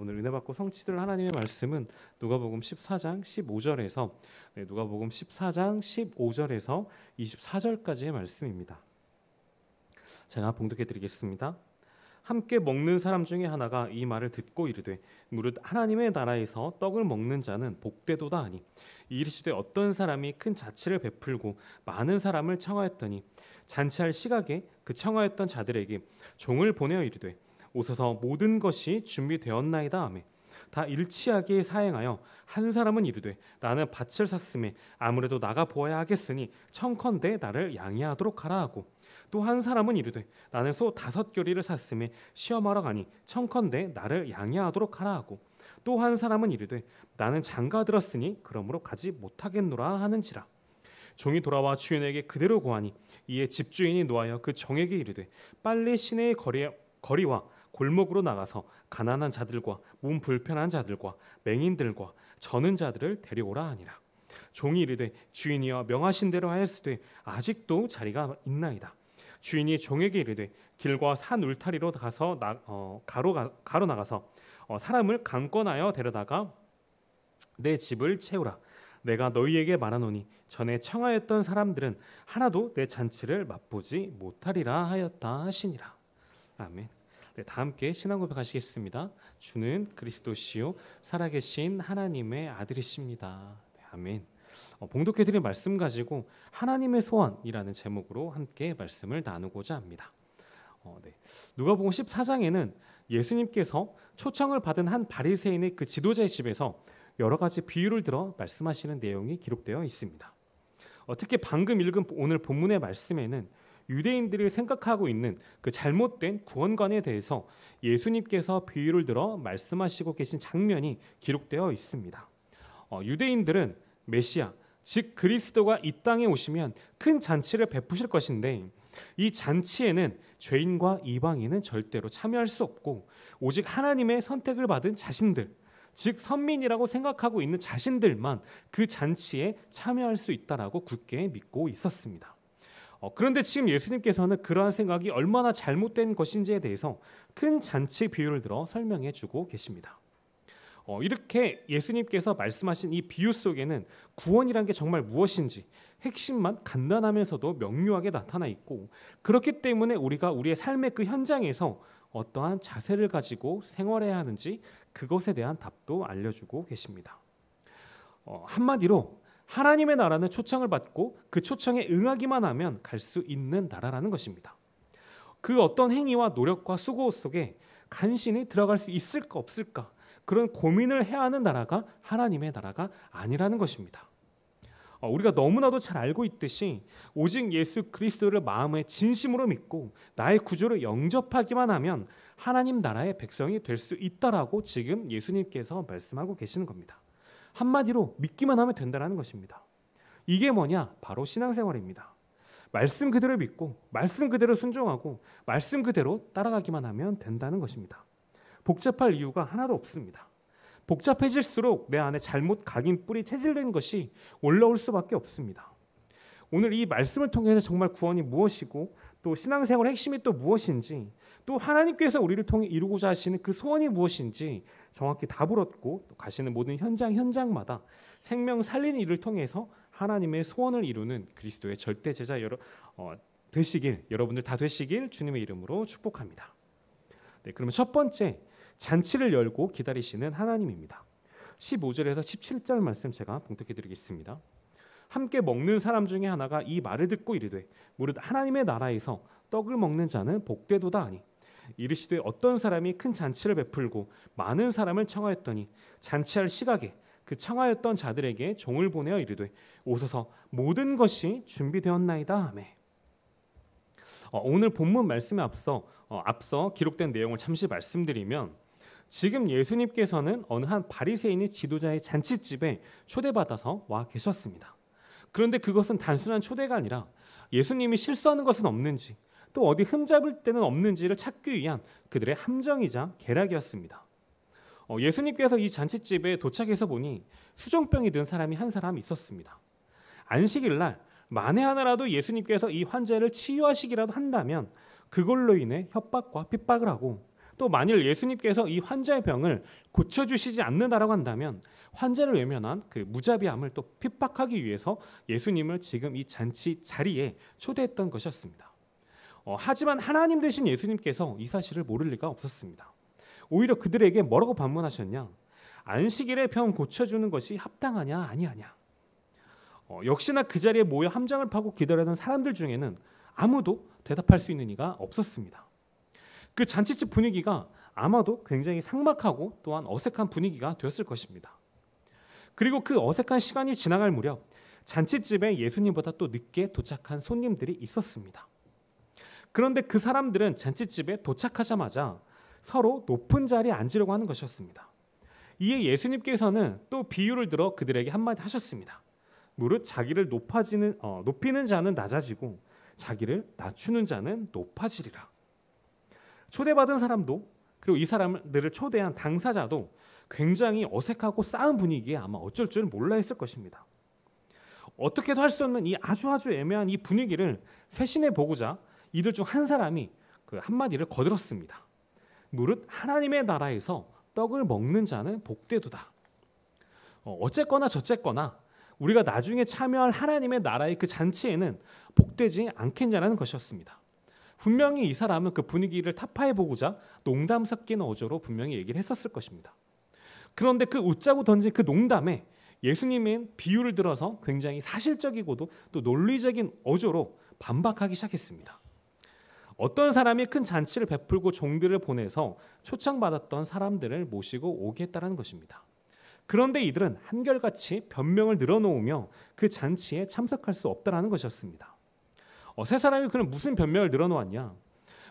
오늘 은혜 받고 성취될 하나님의 말씀은 누가복음 14장 15절에서 네, 누가복음 14장 15절에서 24절까지의 말씀입니다. 제가 봉독해 드리겠습니다. 함께 먹는 사람 중에 하나가 이 말을 듣고 이르되 무릇 하나님의 나라에서 떡을 먹는 자는 복되도다 하니 이르시되 어떤 사람이 큰 자치를 베풀고 많은 사람을 청하였더니 잔치할 시각에 그 청하였던 자들에게 종을 보내어 이르되 오소서 모든 것이 준비되었나이다 하며 다 일치하게 사행하여 한 사람은 이르되 나는 밭을 샀음에 아무래도 나가 보아야 하겠으니 청컨대 나를 양해하도록 하라 하고 또 한 사람은 이르되 나는 소 다섯 결리를 샀음에 시험하러 가니 청컨대 나를 양해하도록 하라 하고 또 한 사람은 이르되 나는 장가 들었으니 그러므로 가지 못하겠노라 하는지라 종이 돌아와 주인에게 그대로 고하니 이에 집주인이 놓아여그 정에게 이르되 빨리 시내의 거리에, 거리와 골목으로 나가서 가난한 자들과 몸 불편한 자들과 맹인들과 저는 자들을 데려오라 하니라. 종이 이르되 주인이여 명하신 대로 하였으되 아직도 자리가 있나이다. 주인이 종에게 이르되 길과 산 울타리로 가서 나, 어, 가로 가, 가로 나가서 어, 사람을 강권하여 데려다가 내 집을 채우라. 내가 너희에게 말하노니 전에 청하였던 사람들은 하나도 내 잔치를 맛보지 못하리라 하였다 하시니라. 아멘. 네, 다 함께 신앙 고백하시겠습니다. 주는 그리스도시요 살아계신 하나님의 아들이십니다. 네, 아멘. 어, 봉독해드린 말씀 가지고 하나님의 소원이라는 제목으로 함께 말씀을 나누고자 합니다. 어, 네. 누가복음 14장에는 예수님께서 초청을 받은 한 바리새인의 그 지도자의 집에서 여러 가지 비유를 들어 말씀하시는 내용이 기록되어 있습니다. 어, 특히 방금 읽은 오늘 본문의 말씀에는 유대인들이 생각하고 있는 그 잘못된 구원관에 대해서 예수님께서 비유를 들어 말씀하시고 계신 장면이 기록되어 있습니다. 어, 유대인들은 메시아, 즉 그리스도가 이 땅에 오시면 큰 잔치를 베푸실 것인데 이 잔치에는 죄인과 이방인은 절대로 참여할 수 없고 오직 하나님의 선택을 받은 자신들 즉 선민이라고 생각하고 있는 자신들만 그 잔치에 참여할 수 있다라고 굳게 믿고 있었습니다. 어, 그런데 지금 예수님께서는 그러한 생각이 얼마나 잘못된 것인지에 대해서 큰 잔치 비유를 들어 설명해 주고 계십니다. 어, 이렇게 예수님께서 말씀하신 이 비유 속에는 구원이란 게 정말 무엇인지 핵심만 간단하면서도 명료하게 나타나 있고 그렇기 때문에 우리가 우리의 삶의 그 현장에서 어떠한 자세를 가지고 생활해야 하는지 그것에 대한 답도 알려주고 계십니다. 어, 한마디로 하나님의 나라는 초청을 받고 그 초청에 응하기만 하면 갈 수 있는 나라라는 것입니다. 그 어떤 행위와 노력과 수고 속에 간신히 들어갈 수 있을까 없을까 그런 고민을 해야 하는 나라가 하나님의 나라가 아니라는 것입니다. 어, 우리가 너무나도 잘 알고 있듯이 오직 예수 그리스도를 마음의 진심으로 믿고 나의 구조를 영접하기만 하면 하나님 나라의 백성이 될 수 있다라고 지금 예수님께서 말씀하고 계시는 겁니다. 한마디로 믿기만 하면 된다는 것입니다. 이게 뭐냐? 바로 신앙생활입니다. 말씀 그대로 믿고 말씀 그대로 순종하고 말씀 그대로 따라가기만 하면 된다는 것입니다. 복잡할 이유가 하나도 없습니다. 복잡해질수록 내 안에 잘못 각인 뿌리 체질된 것이 올라올 수밖에 없습니다. 오늘 이 말씀을 통해서 정말 구원이 무엇이고 또 신앙생활 핵심이 또 무엇인지 또 하나님께서 우리를 통해 이루고자 하시는 그 소원이 무엇인지 정확히 답을 얻고 가시는 모든 현장 현장마다 생명 살리는 일을 통해서 하나님의 소원을 이루는 그리스도의 절대 제자 여러 어, 되시길 여러분들 다 되시길 주님의 이름으로 축복합니다. 네, 그러면 첫 번째 잔치를 열고 기다리시는 하나님입니다. 15절에서 17절 말씀 제가 봉독해 드리겠습니다. 함께 먹는 사람 중에 하나가 이 말을 듣고 이르되 무릇 하나님의 나라에서 떡을 먹는 자는 복되도다 하니 이르시되 어떤 사람이 큰 잔치를 베풀고 많은 사람을 청하였더니 잔치할 시각에 그 청하였던 자들에게 종을 보내어 이르되 오소서 모든 것이 준비되었나이다 하매 어, 오늘 본문 말씀에 앞서 어, 앞서 기록된 내용을 잠시 말씀드리면 지금 예수님께서는 어느 한 바리새인의 지도자의 잔치집에 초대받아서 와 계셨습니다. 그런데 그것은 단순한 초대가 아니라 예수님이 실수하는 것은 없는지 또 어디 흠잡을 데는 없는지를 찾기 위한 그들의 함정이자 계략이었습니다. 어, 예수님께서 이 잔치집에 도착해서 보니 수정병이 든 사람이 한 사람 있었습니다. 안식일 날 만에 하나라도 예수님께서 이 환자를 치유하시기라도 한다면 그걸로 인해 협박과 핍박을 하고 또 만일 예수님께서 이 환자의 병을 고쳐주시지 않는다라고 한다면 환자를 외면한 그 무자비함을 또 핍박하기 위해서 예수님을 지금 이 잔치 자리에 초대했던 것이었습니다. 어, 하지만 하나님 되신 예수님께서 이 사실을 모를 리가 없었습니다. 오히려 그들에게 뭐라고 반문하셨냐? 안식일에병 고쳐주는 것이 합당하냐 아니하냐? 어, 역시나 그 자리에 모여 함장을 파고 기다려던 사람들 중에는 아무도 대답할 수 있는 이가 없었습니다. 그 잔치집 분위기가 아마도 굉장히 상막하고 또한 어색한 분위기가 되었을 것입니다. 그리고 그 어색한 시간이 지나갈 무렵 잔치집에 예수님보다 또 늦게 도착한 손님들이 있었습니다. 그런데 그 사람들은 잔치집에 도착하자마자 서로 높은 자리에 앉으려고 하는 것이었습니다. 이에 예수님께서는 또 비유를 들어 그들에게 한마디 하셨습니다. 무릇 자기를 높아지는 어, 높이는 자는 낮아지고 자기를 낮추는 자는 높아지리라. 초대받은 사람도 그리고 이 사람들을 초대한 당사자도 굉장히 어색하고 싸운 분위기에 아마 어쩔 줄 몰라 했을 것입니다. 어떻게도 할 수 없는 이 아주 아주 애매한 이 분위기를 쇄신해 보고자 이들 중 한 사람이 그 한마디를 거들었습니다. 무릇 하나님의 나라에서 떡을 먹는 자는 복되도다. 어, 어쨌거나 저쨌거나 우리가 나중에 참여할 하나님의 나라의 그 잔치에는 복되지 않겠냐는 것이었습니다. 분명히 이 사람은 그 분위기를 타파해 보고자 농담 섞인 어조로 분명히 얘기를 했었을 것입니다. 그런데 그 웃자고 던진 그 농담에 예수님은 비유를 들어서 굉장히 사실적이고도 또 논리적인 어조로 반박하기 시작했습니다. 어떤 사람이 큰 잔치를 베풀고 종들을 보내서 초청받았던 사람들을 모시고 오게 했다는 것입니다. 그런데 이들은 한결같이 변명을 늘어놓으며 그 잔치에 참석할 수 없다라는 것이었습니다. 어, 세 사람이 그럼 무슨 변명을 늘어놓았냐?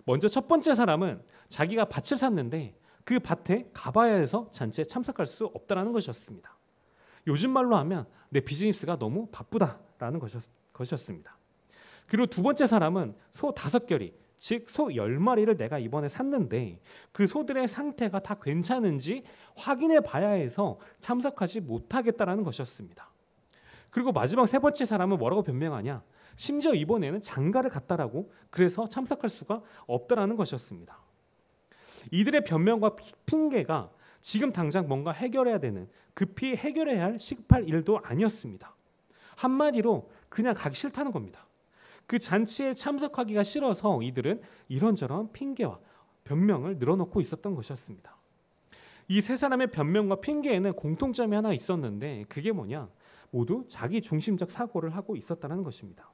먼저 첫 번째 사람은 자기가 밭을 샀는데 그 밭에 가봐야 해서 잔치에 참석할 수 없다라는 것이었습니다. 요즘 말로 하면 내 비즈니스가 너무 바쁘다라는 것이었, 것이었습니다. 그리고 두 번째 사람은 소 다섯 결이 즉소 10마리를 내가 이번에 샀는데 그 소들의 상태가 다 괜찮은지 확인해 봐야 해서 참석하지 못하겠다라는 것이었습니다. 그리고 마지막 세 번째 사람은 뭐라고 변명하냐? 심지어 이번에는 장가를 갔다라고 그래서 참석할 수가 없다라는 것이었습니다. 이들의 변명과 핑계가 지금 당장 뭔가 해결해야 되는 급히 해결해야 할 시급할 일도 아니었습니다. 한마디로 그냥 가기 싫다는 겁니다. 그 잔치에 참석하기가 싫어서 이들은 이런저런 핑계와 변명을 늘어놓고 있었던 것이었습니다. 이 세 사람의 변명과 핑계에는 공통점이 하나 있었는데 그게 뭐냐? 모두 자기 중심적 사고를 하고 있었다는 것입니다.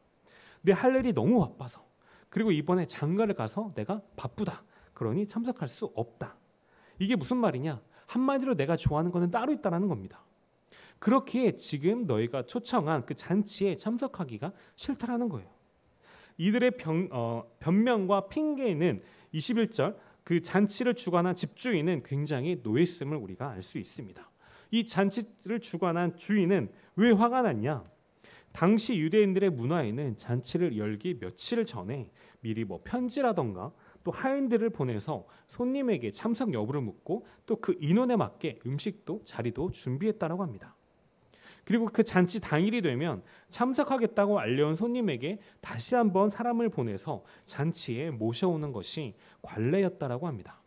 내 할 일이 너무 바빠서 그리고 이번에 장가를 가서 내가 바쁘다. 그러니 참석할 수 없다. 이게 무슨 말이냐? 한마디로 내가 좋아하는 것은 따로 있다라는 겁니다. 그렇기에 지금 너희가 초청한 그 잔치에 참석하기가 싫다라는 거예요. 이들의 변, 어, 변명과 핑계는 21절 그 잔치를 주관한 집주인은 굉장히 노했음을 우리가 알 수 있습니다. 이 잔치를 주관한 주인은 왜 화가 났냐? 당시 유대인들의 문화에는 잔치를 열기 며칠 전에 미리 뭐 편지라던가 또 하인들을 보내서 손님에게 참석 여부를 묻고 또 그 인원에 맞게 음식도 자리도 준비했다라고 합니다. 그리고 그 잔치 당일이 되면 참석하겠다고 알려온 손님에게 다시 한번 사람을 보내서 잔치에 모셔오는 것이 관례였다라고 합니다.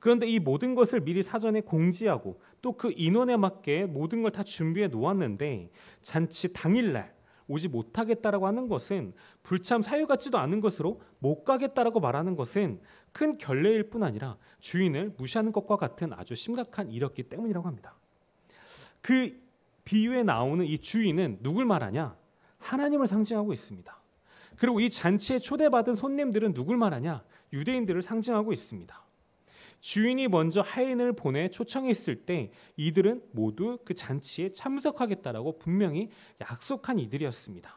그런데 이 모든 것을 미리 사전에 공지하고 또 그 인원에 맞게 모든 걸 다 준비해 놓았는데 잔치 당일날 오지 못하겠다라고 하는 것은 불참 사유 같지도 않은 것으로 못 가겠다라고 말하는 것은 큰 결례일 뿐 아니라 주인을 무시하는 것과 같은 아주 심각한 일이었기 때문이라고 합니다. 그 비유에 나오는 이 주인은 누굴 말하냐? 하나님을 상징하고 있습니다. 그리고 이 잔치에 초대받은 손님들은 누굴 말하냐? 유대인들을 상징하고 있습니다. 주인이 먼저 하인을 보내 초청했을 때 이들은 모두 그 잔치에 참석하겠다라고 분명히 약속한 이들이었습니다.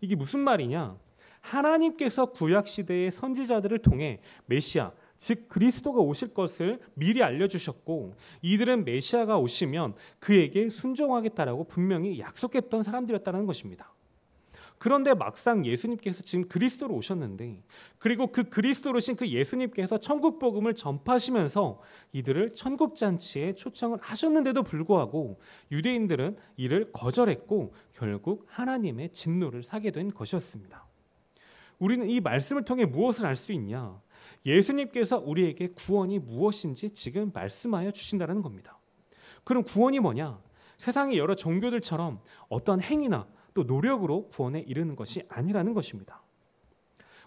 이게 무슨 말이냐? 하나님께서 구약 시대의 선지자들을 통해 메시아 즉 그리스도가 오실 것을 미리 알려주셨고 이들은 메시아가 오시면 그에게 순종하겠다라고 분명히 약속했던 사람들이었다는 것입니다. 그런데 막상 예수님께서 지금 그리스도로 오셨는데 그리고 그 그리스도로 오신 그 예수님께서 천국 복음을 전파하시면서 이들을 천국 잔치에 초청을 하셨는데도 불구하고 유대인들은 이를 거절했고 결국 하나님의 진노를 사게 된 것이었습니다. 우리는 이 말씀을 통해 무엇을 알 수 있냐? 예수님께서 우리에게 구원이 무엇인지 지금 말씀하여 주신다는 겁니다. 그럼 구원이 뭐냐? 세상의 여러 종교들처럼 어떠 행위나 또 노력으로 구원에 이르는 것이 아니라는 것입니다.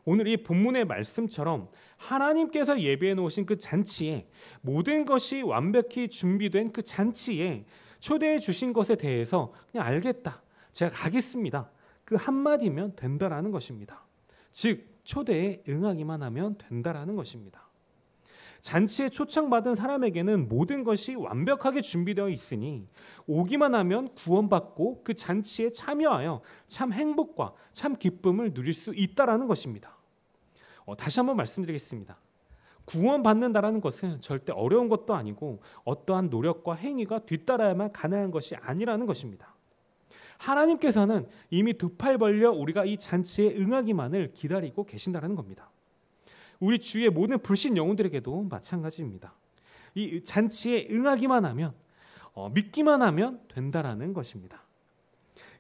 오늘 이 본문의 말씀처럼 하나님께서 예비해 놓으신 그 잔치에 모든 것이 완벽히 준비된 그 잔치에 초대해 주신 것에 대해서 그냥 알겠다. 제가 가겠습니다. 그 한마디면 된다라는 것입니다. 즉 초대에 응하기만 하면 된다라는 것입니다. 잔치에 초청받은 사람에게는 모든 것이 완벽하게 준비되어 있으니 오기만 하면 구원받고 그 잔치에 참여하여 참 행복과 참 기쁨을 누릴 수 있다라는 것입니다. 어, 다시 한번 말씀드리겠습니다. 구원받는다라는 것은 절대 어려운 것도 아니고 어떠한 노력과 행위가 뒤따라야만 가능한 것이 아니라는 것입니다. 하나님께서는 이미 두 팔 벌려 우리가 이 잔치에 응하기만을 기다리고 계신다는 겁니다. 우리 주위의 모든 불신 영혼들에게도 마찬가지입니다. 이 잔치에 응하기만 하면 어, 믿기만 하면 된다라는 것입니다.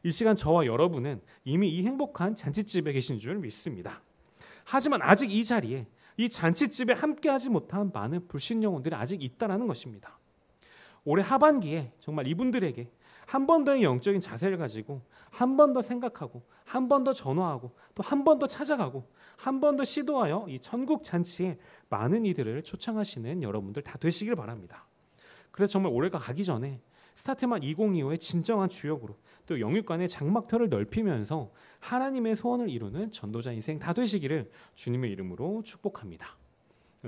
이 시간 저와 여러분은 이미 이 행복한 잔치집에 계신 줄 믿습니다. 하지만 아직 이 자리에 이 잔치집에 함께하지 못한 많은 불신 영혼들이 아직 있다라는 것입니다. 올해 하반기에 정말 이분들에게 한번더 영적인 자세를 가지고 한 번 더 생각하고 한 번 더 전화하고 또 한 번 더 찾아가고 한 번 더 시도하여 이 천국 잔치에 많은 이들을 초청하시는 여러분들 다 되시길 바랍니다. 그래서 정말 올해가 가기 전에 스타트만 2025의 진정한 주역으로 또영육관의 장막터를 넓히면서 하나님의 소원을 이루는 전도자 인생 다 되시기를 주님의 이름으로 축복합니다.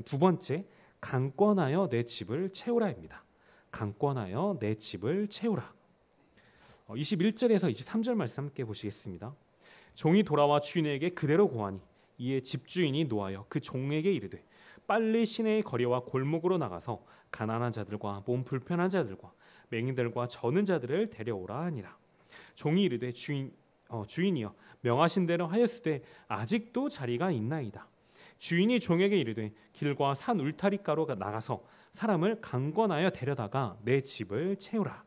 두 번째, 강권하여 내 집을 채우라입니다. 강권하여 내 집을 채우라. 21절에서 어, 23절 말씀 함께 보시겠습니다. 종이 돌아와 주인에게 그대로 고하니 이에 집주인이 노하여 그 종에게 이르되 빨리 시내의 거리와 골목으로 나가서 가난한 자들과 몸 불편한 자들과 맹인들과 저는 자들을 데려오라 하니라. 종이 이르되 주인 어, 주인이여 명하신 대로 하였으되 아직도 자리가 있나이다. 주인이 종에게 이르되 길과 산 울타리가로 나가서 사람을 강권하여 데려다가 내 집을 채우라.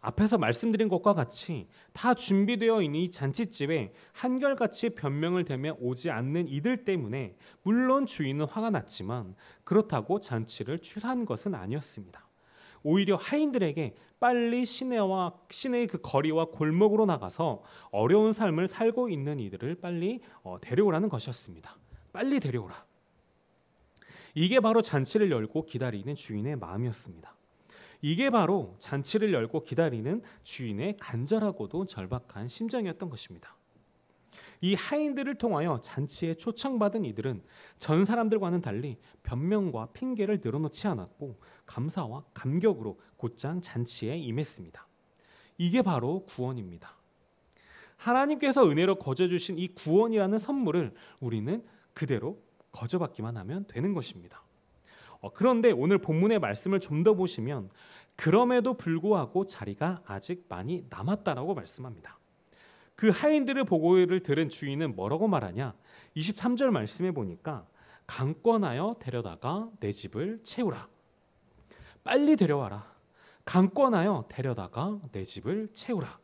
앞에서 말씀드린 것과 같이 다 준비되어 있는 이 잔치집에 한결같이 변명을 대며 오지 않는 이들 때문에 물론 주인은 화가 났지만 그렇다고 잔치를 취소한 것은 아니었습니다. 오히려 하인들에게 빨리 시내와 시내의 그 거리와 골목으로 나가서 어려운 삶을 살고 있는 이들을 빨리 어, 데려오라는 것이었습니다. 빨리 데려오라. 이게 바로 잔치를 열고 기다리는 주인의 마음이었습니다. 이게 바로 잔치를 열고 기다리는 주인의 간절하고도 절박한 심정이었던 것입니다. 이 하인들을 통하여 잔치에 초청받은 이들은 전 사람들과는 달리 변명과 핑계를 늘어놓지 않았고 감사와 감격으로 곧장 잔치에 임했습니다. 이게 바로 구원입니다. 하나님께서 은혜로 거저 주신 이 구원이라는 선물을 우리는 그대로 거저 받기만 하면 되는 것입니다. 어, 그런데 오늘 본문의 말씀을 좀 더 보시면 그럼에도 불구하고 자리가 아직 많이 남았다라고 말씀합니다. 그 하인들의 보고를 들은 주인은 뭐라고 말하냐? 23절 말씀해 보니까 강권하여 데려다가 내 집을 채우라. 빨리 데려와라. 강권하여 데려다가 내 집을 채우라.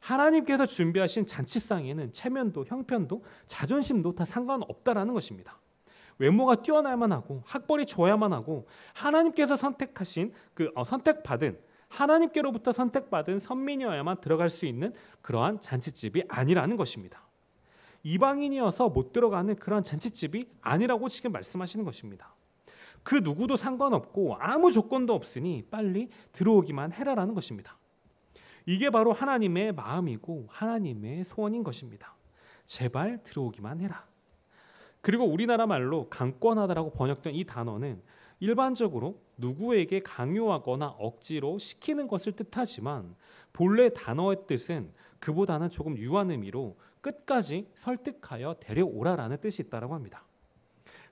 하나님께서 준비하신 잔치상에는 체면도 형편도 자존심도 다 상관없다라는 것입니다. 외모가 뛰어나야만 하고 학벌이 좋아야만 하고 하나님께서 선택하신 그 어, 선택받은 하나님께로부터 선택받은 선민이어야만 들어갈 수 있는 그러한 잔치집이 아니라는 것입니다. 이방인이어서 못 들어가는 그러한 잔치집이 아니라고 지금 말씀하시는 것입니다. 그 누구도 상관없고 아무 조건도 없으니 빨리 들어오기만 해라라는 것입니다. 이게 바로 하나님의 마음이고 하나님의 소원인 것입니다. 제발 들어오기만 해라. 그리고 우리나라 말로 강권하다라고 번역된 이 단어는 일반적으로 누구에게 강요하거나 억지로 시키는 것을 뜻하지만 본래 단어의 뜻은 그보다는 조금 유한 의미로 끝까지 설득하여 데려오라라는 뜻이 있다고 합니다.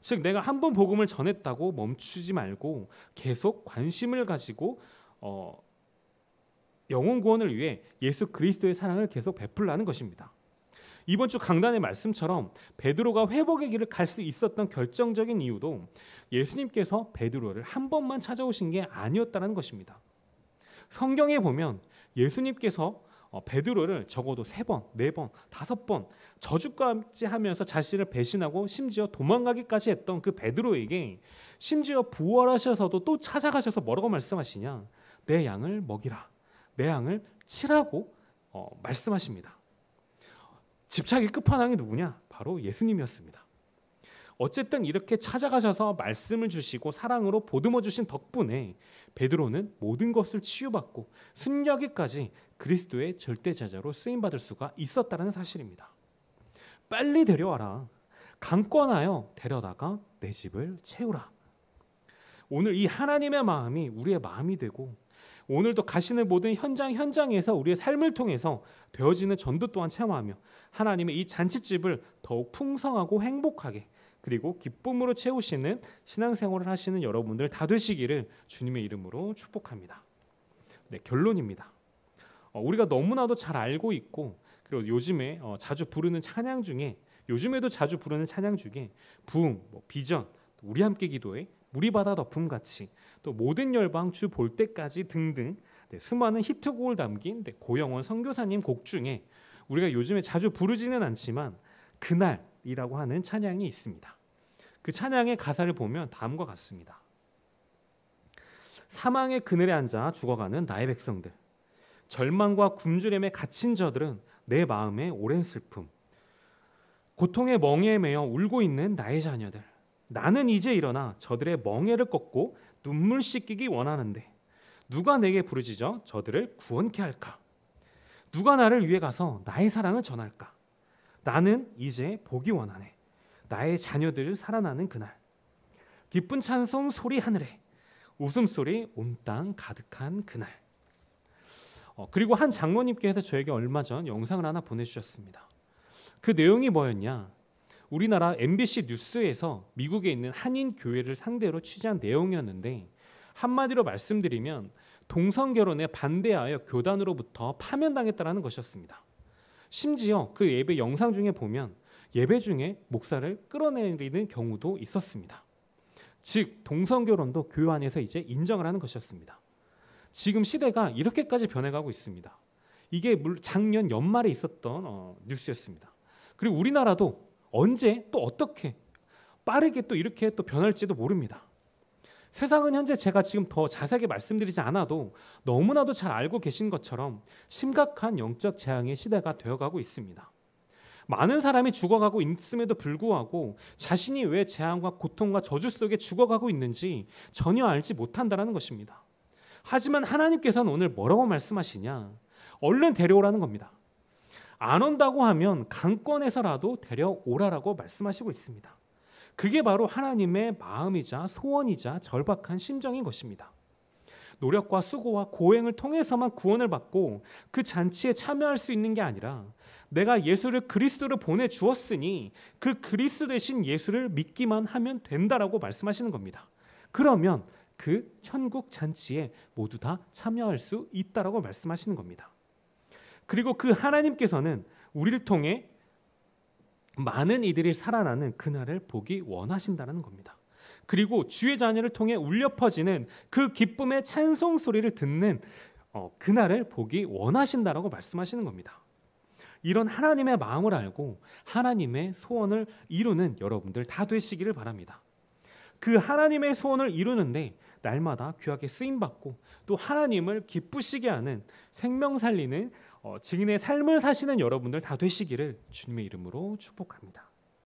즉 내가 한 번 복음을 전했다고 멈추지 말고 계속 관심을 가지고 어, 영혼 구원을 위해 예수 그리스도의 사랑을 계속 베풀라는 것입니다. 이번 주 강단의 말씀처럼 베드로가 회복의 길을 갈 수 있었던 결정적인 이유도 예수님께서 베드로를 한 번만 찾아오신 게 아니었다는 것입니다. 성경에 보면 예수님께서 어, 베드로를 적어도 세 번, 네 번, 다섯 번 저주까지 하면서 자신을 배신하고 심지어 도망가기까지 했던 그 베드로에게 심지어 부활하셔서도 또 찾아가셔서 뭐라고 말씀하시냐? 내 양을 먹이라, 내 양을 치라고 어, 말씀하십니다. 집착의 끝판왕이 누구냐? 바로 예수님이었습니다. 어쨌든 이렇게 찾아가셔서 말씀을 주시고 사랑으로 보듬어 주신 덕분에 베드로는 모든 것을 치유받고 순력이까지 그리스도의 절대제자로 쓰임 받을 수가 있었다는 사실입니다. 빨리 데려와라. 강권하여 데려다가 내 집을 채우라. 오늘 이 하나님의 마음이 우리의 마음이 되고 오늘도 가시는 모든 현장 현장에서 우리의 삶을 통해서 되어지는 전도 또한 체험하며 하나님의 이 잔치집을 더욱 풍성하고 행복하게 그리고 기쁨으로 채우시는 신앙생활을 하시는 여러분들 다 되시기를 주님의 이름으로 축복합니다. 네, 결론입니다. 어, 우리가 너무나도 잘 알고 있고 그리고 요즘에 어, 자주 부르는 찬양 중에 요즘에도 자주 부르는 찬양 중에 부흥, 뭐 비전, 우리 함께 기도에 물이 바다 덮음 같이 또 모든 열방 주 볼 때까지 등등 네, 수많은 히트곡을 담긴 네, 고영원 선교사님 곡 중에 우리가 요즘에 자주 부르지는 않지만 그날이라고 하는 찬양이 있습니다. 그 찬양의 가사를 보면 다음과 같습니다. 사망의 그늘에 앉아 죽어가는 나의 백성들 절망과 굶주림에 갇힌 저들은 내 마음의 오랜 슬픔 고통의 멍에 매어 울고 있는 나의 자녀들 나는 이제 일어나 저들의 멍에를 꺾고 눈물 씻기기 원하는데 누가 내게 부르짖어 저들을 구원케 할까? 누가 나를 위해 가서 나의 사랑을 전할까? 나는 이제 보기 원하네. 나의 자녀들 살아나는 그날. 기쁜 찬송 소리 하늘에 웃음소리 온 땅 가득한 그날. 어, 그리고 한 장로님께서 저에게 얼마 전 영상을 하나 보내주셨습니다. 그 내용이 뭐였냐? 우리나라 MBC 뉴스에서 미국에 있는 한인 교회를 상대로 취재한 내용이었는데 한마디로 말씀드리면 동성 결혼에 반대하여 교단으로부터 파면당했다라는 것이었습니다. 심지어 그 예배 영상 중에 보면 예배 중에 목사를 끌어내리는 경우도 있었습니다. 즉 동성 결혼도 교회 안에서 이제 인정을 하는 것이었습니다. 지금 시대가 이렇게까지 변해가고 있습니다. 이게 작년 연말에 있었던 어, 뉴스였습니다. 그리고 우리나라도 언제 또 어떻게 빠르게 또 이렇게 또 변할지도 모릅니다. 세상은 현재 제가 지금 더 자세하게 말씀드리지 않아도 너무나도 잘 알고 계신 것처럼 심각한 영적 재앙의 시대가 되어가고 있습니다. 많은 사람이 죽어가고 있음에도 불구하고 자신이 왜 재앙과 고통과 저주 속에 죽어가고 있는지 전혀 알지 못한다라는 것입니다. 하지만 하나님께서는 오늘 뭐라고 말씀하시냐? 얼른 데려오라는 겁니다. 안 온다고 하면 강권에서라도 데려오라라고 말씀하시고 있습니다. 그게 바로 하나님의 마음이자 소원이자 절박한 심정인 것입니다. 노력과 수고와 고행을 통해서만 구원을 받고 그 잔치에 참여할 수 있는 게 아니라 내가 예수를 그리스도로 보내 주었으니 그 그리스도 대신 예수를 믿기만 하면 된다라고 말씀하시는 겁니다. 그러면 그 천국 잔치에 모두 다 참여할 수 있다라고 말씀하시는 겁니다. 그리고 그 하나님께서는 우리를 통해 많은 이들이 살아나는 그날을 보기 원하신다는 겁니다. 그리고 주의 자녀를 통해 울려 퍼지는 그 기쁨의 찬송 소리를 듣는 어, 그날을 보기 원하신다라고 말씀하시는 겁니다. 이런 하나님의 마음을 알고 하나님의 소원을 이루는 여러분들 다 되시기를 바랍니다. 그 하나님의 소원을 이루는데 날마다 귀하게 쓰임 받고 또 하나님을 기쁘시게 하는 생명 살리는 어, 증인의 삶을 사시는 여러분들 다 되시기를 주님의 이름으로 축복합니다.